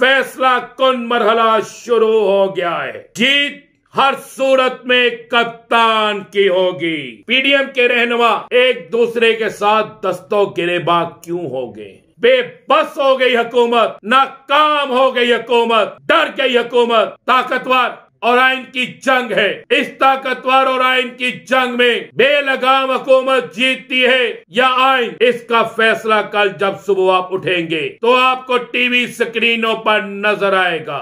फैसला कन मरहला शुरू हो गया है जीत हर सूरत में कप्तान की होगी पीडीएम के रहनुमा एक दूसरे के साथ दस्तों गिरेबा क्यों हो गए बेबस हो गई हुकूमत नाकाम हो गई हुकूमत डर गई हुकूमत ताकतवर और आइन की जंग है इस ताकतवर और आइन की जंग में बेलगाम हुकूमत जीतती है या आइन इसका फैसला कल जब सुबह आप उठेंगे तो आपको टीवी स्क्रीनों पर नजर आएगा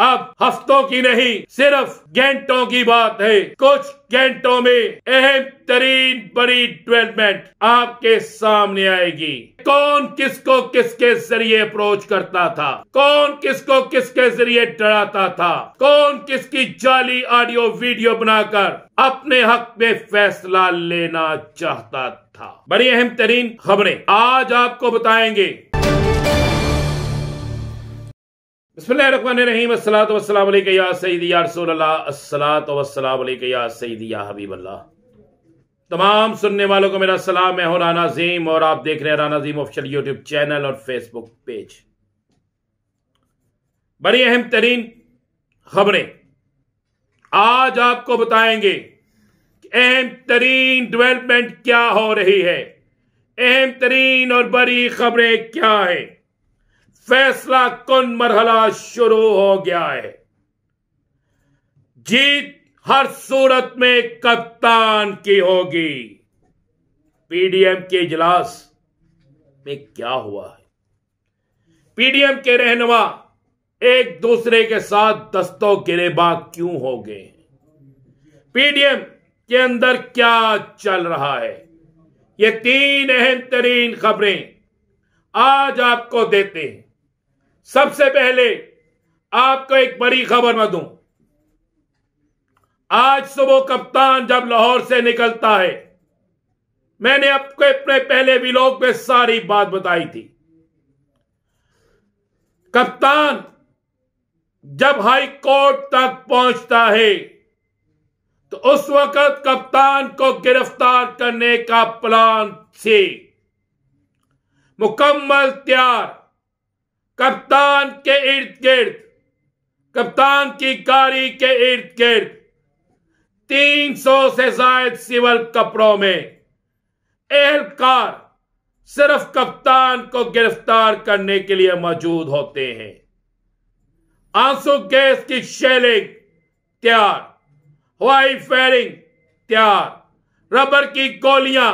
अब हफ्तों की नहीं सिर्फ घंटों की बात है कुछ घंटों में अहम तरीन बड़ी डेवलपमेंट आपके सामने आएगी कौन किसको किसके जरिए अप्रोच करता था कौन किसको किसके जरिए डराता था कौन किसकी जाली ऑडियो वीडियो बनाकर अपने हक में फैसला लेना चाहता था बड़ी अहम तरीन खबरें आज आपको बताएंगे तमाम सुनने वालों को मेरा सलाम मैं हूं राना जीम और आप देख रहे हैं Rana Jeem official YouTube channel और फेसबुक पेज बड़ी अहम तरीन खबरें आज आपको बताएंगे अहम तरीन डेवलपमेंट क्या हो रही है अहम तरीन और बड़ी खबरें क्या है फैसला कन मरहला शुरू हो गया है जीत हर सूरत में कप्तान की होगी पीडीएम के इजलास में क्या हुआ है पीडीएम के रहनुमा एक दूसरे के साथ दस्तों गिरेबा क्यों हो गए पीडीएम के अंदर क्या चल रहा है ये तीन अहम तरीन खबरें आज आपको देते हैं सबसे पहले आपको एक बड़ी खबर मैं दूं आज सुबह कप्तान जब लाहौर से निकलता है मैंने आपको अपने पहले विलोक में सारी बात बताई थी कप्तान जब हाई कोर्ट तक पहुंचता है तो उस वक्त कप्तान को गिरफ्तार करने का प्लान थे मुकम्मल तैयार कप्तान के इर्द गिर्द कप्तान की कारी के इर्द गिर्द 300 से जायद सिविल कपड़ों में एहलकार सिर्फ कप्तान को गिरफ्तार करने के लिए मौजूद होते हैं आंसू गैस की शेलिंग तैयार हवाई फायरिंग तैयार रबर की गोलियां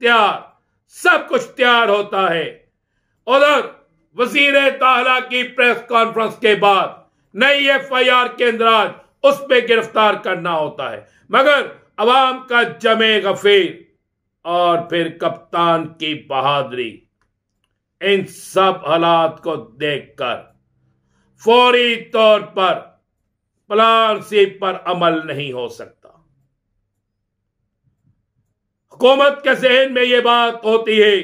तैयार सब कुछ तैयार होता है उधर वजीर ताला की प्रेस कॉन्फ्रेंस के बाद नई एफ आई आर के अंदराज उस पर गिरफ्तार करना होता है मगर अवाम का जमे गफीर और फिर कप्तान की बहादुरी इन सब हालात को देखकर फौरी तौर पर प्लान सी पर अमल नहीं हो सकता हुकूमत के जहन में यह बात होती है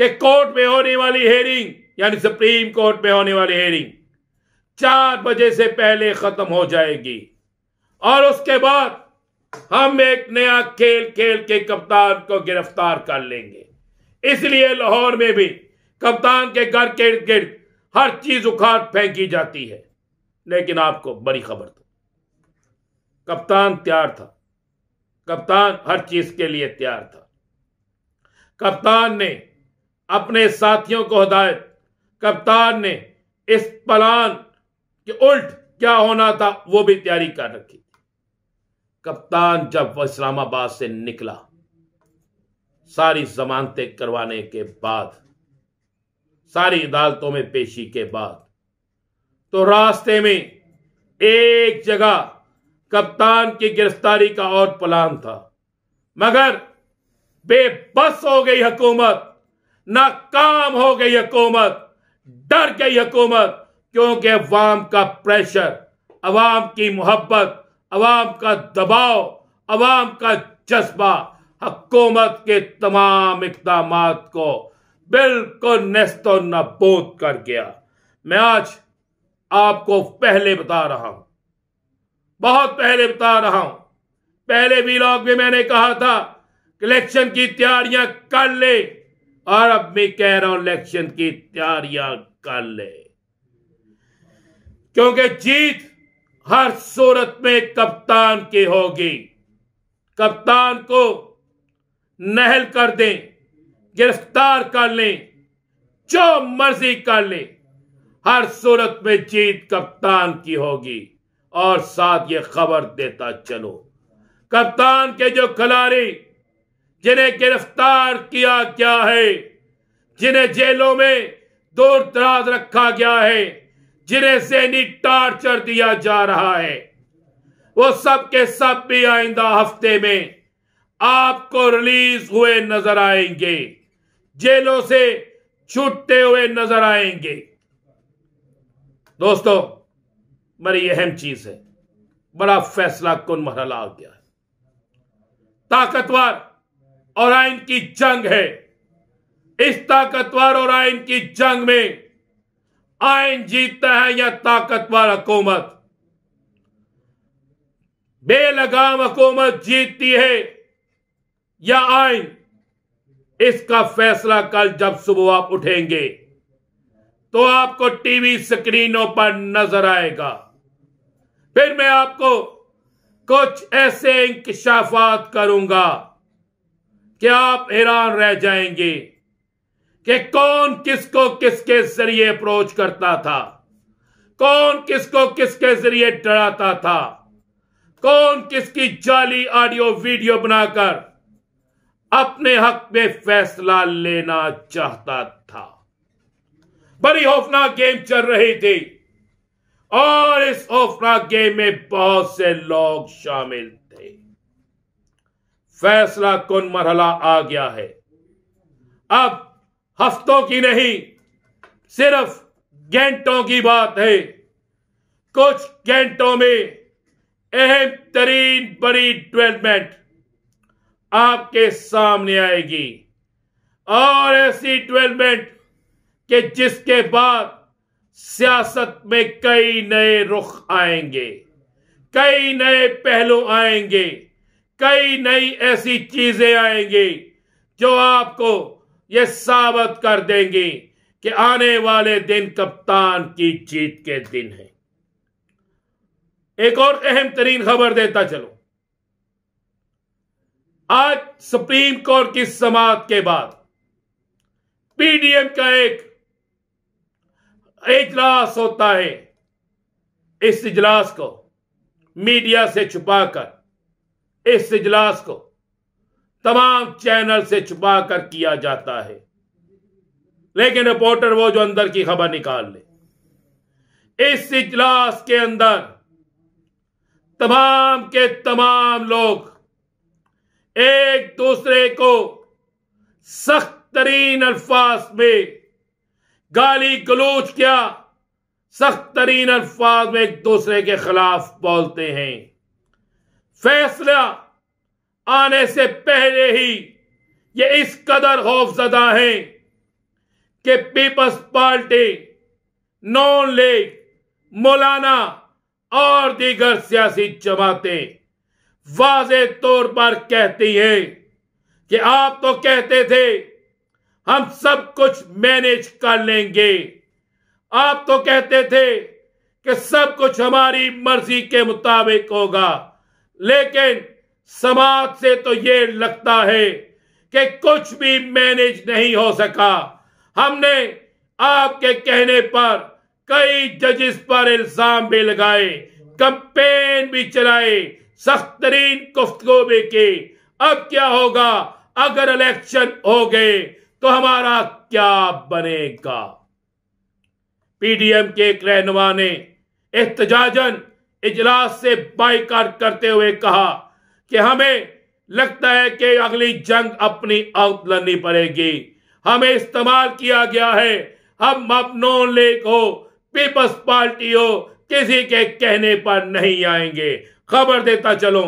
कि कोर्ट में होने वाली हेयरिंग यानी सुप्रीम कोर्ट में होने वाली हेयरिंग चार बजे से पहले खत्म हो जाएगी और उसके बाद हम एक नया खेल खेल के कप्तान को गिरफ्तार कर लेंगे इसलिए लाहौर में भी कप्तान के घर के इर्द गिर्द हर चीज उखाड़ फेंकी जाती है लेकिन आपको बड़ी खबर दो तो, कप्तान तैयार था कप्तान हर चीज के लिए तैयार था कप्तान ने अपने साथियों को हदायत कप्तान ने इस प्लान के उल्ट क्या होना था वो भी तैयारी कर रखी कप्तान जब वह इस्लामाबाद से निकला सारी जमानतें करवाने के बाद सारी अदालतों में पेशी के बाद तो रास्ते में एक जगह कप्तान की गिरफ्तारी का और प्लान था मगर बेबस हो गई हुकूमत नाकाम हो गई हकूमत डर गई हकूमत क्योंकि अवाम का प्रेशर अवाम की मोहब्बत अवाम का दबाव अवाम का जज्बा हकूमत के तमाम इकदाम को बिल्कुल नस्तो नबूद कर गया मैं आज आपको पहले बता रहा हूं बहुत पहले बता रहा हूं पहले भी लॉग में मैंने कहा था इलेक्शन की तैयारियां कर ले और अब मैं कह रहा हूं इलेक्शन की तैयारियां कर ले क्योंकि जीत हर सूरत में कप्तान की होगी कप्तान को नहल कर दें गिरफ्तार कर लें जो मर्जी कर ले हर सूरत में जीत कप्तान की होगी और साथ ये खबर देता चलो कप्तान के जो खिलाड़ी जिन्हें गिरफ्तार किया गया है जिन्हें जेलों में दूर दराज रखा गया है जिन्हें सैनिक टार्चर दिया जा रहा है वो सब के सब भी आइंदा हफ्ते में आपको रिलीज हुए नजर आएंगे जेलों से छूटते हुए नजर आएंगे दोस्तों बड़ी अहम चीज है बड़ा फैसला कुन मरहला आ गया ताकतवर और आयन की जंग है इस ताकतवर और आयन की जंग में आयन जीतता है या ताकतवर हकूमत बेलगाम हकूमत जीतती है या आयन इसका फैसला कल जब सुबह आप उठेंगे तो आपको टीवी स्क्रीनों पर नजर आएगा फिर मैं आपको कुछ ऐसे इंकशाफात करूंगा कि आप हैरान रह जाएंगे कि कौन किसको किसके जरिए अप्रोच करता था कौन किसको किसके जरिए डराता था कौन किसकी जाली ऑडियो वीडियो बनाकर अपने हक में फैसला लेना चाहता था बड़ी होफना गेम चल रही थी और इस होफना गेम में बहुत से लोग शामिल फैसला कौन मरहला आ गया है अब हफ्तों की नहीं सिर्फ घंटों की बात है कुछ घंटों में अहम तरीन बड़ी डेवलपमेंट आपके सामने आएगी और ऐसी डेवलपमेंट के जिसके बाद सियासत में कई नए रुख आएंगे कई नए पहलू आएंगे कई नई ऐसी चीजें आएंगी जो आपको ये साबित कर देंगी कि आने वाले दिन कप्तान की जीत के दिन है एक और अहम तरीन खबर देता चलो आज सुप्रीम कोर्ट की समाप्त के बाद पीडीएम का एक इजलास होता है इस इजलास को मीडिया से छुपाकर इस इजलास को तमाम चैनल से छुपा कर किया जाता है लेकिन रिपोर्टर वो जो अंदर की खबर निकाल ले इस इजलास के अंदर तमाम के तमाम लोग एक दूसरे को सख्त तरीन अल्फाज में गाली गलूच क्या सख्त तरीन अल्फाज में एक दूसरे के खिलाफ बोलते हैं फैसला आने से पहले ही ये इस कदर खौफजदा है कि पीपल्स पार्टी नॉन लीग मौलाना और दीगर सियासी जमातें वाज तौर पर कहती हैं कि आप तो कहते थे हम सब कुछ मैनेज कर लेंगे आप तो कहते थे कि सब कुछ हमारी मर्जी के मुताबिक होगा लेकिन समाज से तो ये लगता है कि कुछ भी मैनेज नहीं हो सका हमने आपके कहने पर कई जजेस पर इल्जाम भी लगाए कंपेन भी चलाए सख्त तरीन गुफ्तगु भी की अब क्या होगा अगर इलेक्शन हो गए तो हमारा क्या बनेगा पीडीएम के एक रहनुमा ने एहतजाजन इजलास से बाइकाट करते हुए कहा कि हमें लगता है कि अगली जंग अपनी आउट लड़नी पड़ेगी हमें इस्तेमाल किया गया है हम अब नॉन लीग हो पीपल्स पार्टी हो किसी के कहने पर नहीं आएंगे खबर देता चलो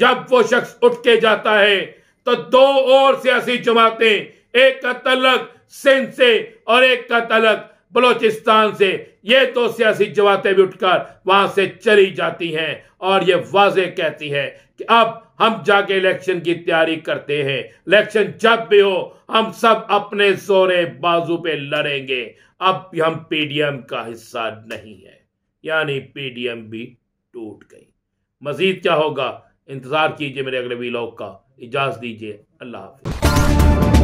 जब वो शख्स उठ के जाता है तो दो और सियासी जमातें एक का तलक सिंध से और एक का तलक बलोचिस्तान से ये तो सियासी जमातें भी उठकर वहां से चली जाती हैं और ये वाजे कहती हैं कि अब हम जाके इलेक्शन की तैयारी करते हैं इलेक्शन जब भी हो हम सब अपने सोरे बाजू पे लड़ेंगे अब हम पीडीएम का हिस्सा नहीं है यानी पीडीएम भी टूट गई मजीद क्या होगा इंतजार कीजिए मेरे अगले वीलॉग का इजाज़त दीजिए अल्लाह हाफिज़